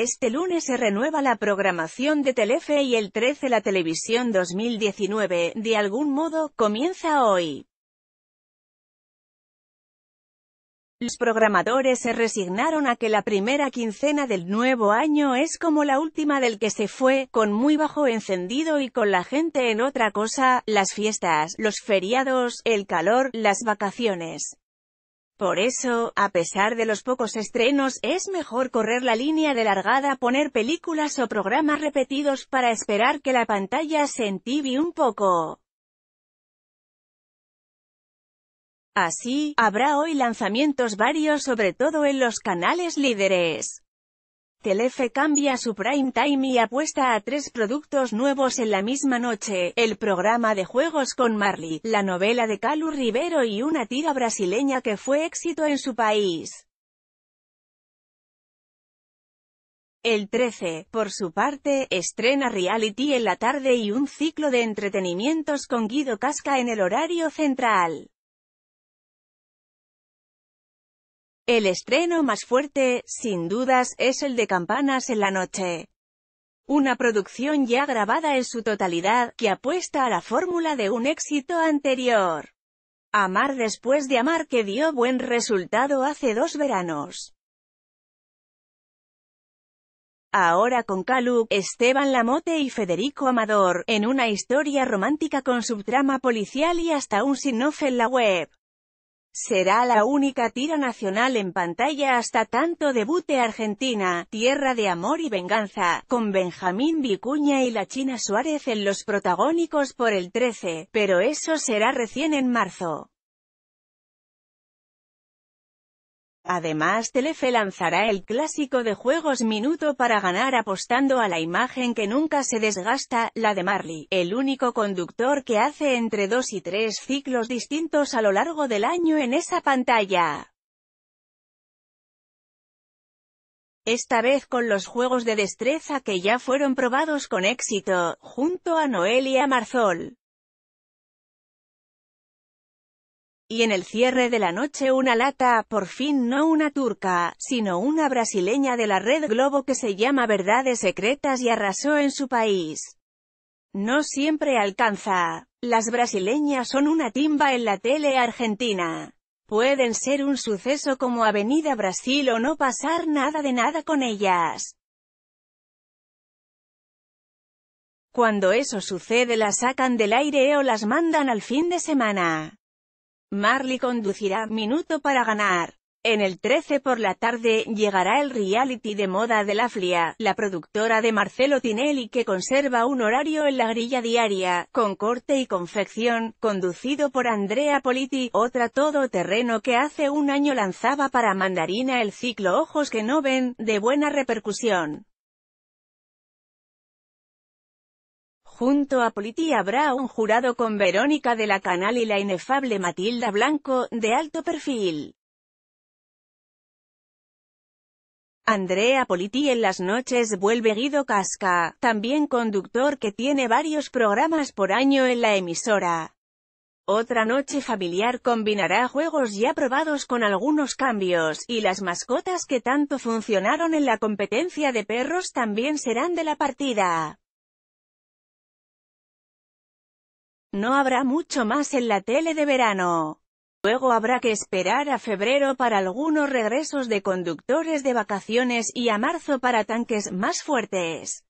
este lunes se renueva la programación de Telefe y el 13 la televisión 2019, de algún modo, comienza hoy. Los programadores se resignaron a que la primera quincena del nuevo año es como la última del que se fue, con muy bajo encendido y con la gente en otra cosa, las fiestas, los feriados, el calor, las vacaciones. Por eso, a pesar de los pocos estrenos, es mejor correr la línea de largada poner películas o programas repetidos para esperar que la pantalla se entibie un poco. Así, habrá hoy lanzamientos varios sobre todo en los canales líderes. Telefe cambia su prime time y apuesta a tres productos nuevos en la misma noche, el programa de juegos con Marley, la novela de Calu Rivero y una tira brasileña que fue éxito en su país. El 13, por su parte, estrena reality en la tarde y un ciclo de entretenimientos con Guido Casca en el horario central. El estreno más fuerte, sin dudas, es el de Campanas en la Noche. Una producción ya grabada en su totalidad, que apuesta a la fórmula de un éxito anterior. Amar después de amar que dio buen resultado hace dos veranos. Ahora con Calu, Esteban Lamote y Federico Amador, en una historia romántica con subtrama policial y hasta un sinof en la web. Será la única tira nacional en pantalla hasta tanto debute Argentina, Tierra de Amor y Venganza, con Benjamín Vicuña y la China Suárez en los protagónicos por el 13, pero eso será recién en marzo. Además Telefe lanzará el clásico de juegos minuto para ganar apostando a la imagen que nunca se desgasta, la de Marley, el único conductor que hace entre dos y tres ciclos distintos a lo largo del año en esa pantalla. esta vez con los juegos de destreza que ya fueron probados con éxito, junto a Noelia Marzol. y en el cierre de la noche una lata, por fin no una turca, sino una brasileña de la Red Globo que se llama Verdades Secretas y arrasó en su país. No siempre alcanza. Las brasileñas son una timba en la tele argentina. Pueden ser un suceso como Avenida Brasil o no pasar nada de nada con ellas. Cuando eso sucede las sacan del aire o las mandan al fin de semana. Marley conducirá Minuto para ganar. En el 13 por la tarde, llegará el reality de moda de la FLIA, la productora de Marcelo Tinelli que conserva un horario en la grilla diaria, con corte y confección, conducido por Andrea Politi, otra todoterreno que hace un año lanzaba para Mandarina el ciclo Ojos que no ven, de buena repercusión. Junto a Politi habrá un jurado con Verónica de la Canal y la inefable Matilda Blanco, de alto perfil. Andrea Politi en las noches vuelve Guido Casca, también conductor que tiene varios programas por año en la emisora. Otra noche familiar combinará juegos ya probados con algunos cambios, y las mascotas que tanto funcionaron en la competencia de perros también serán de la partida. No habrá mucho más en la tele de verano. Luego habrá que esperar a febrero para algunos regresos de conductores de vacaciones y a marzo para tanques más fuertes.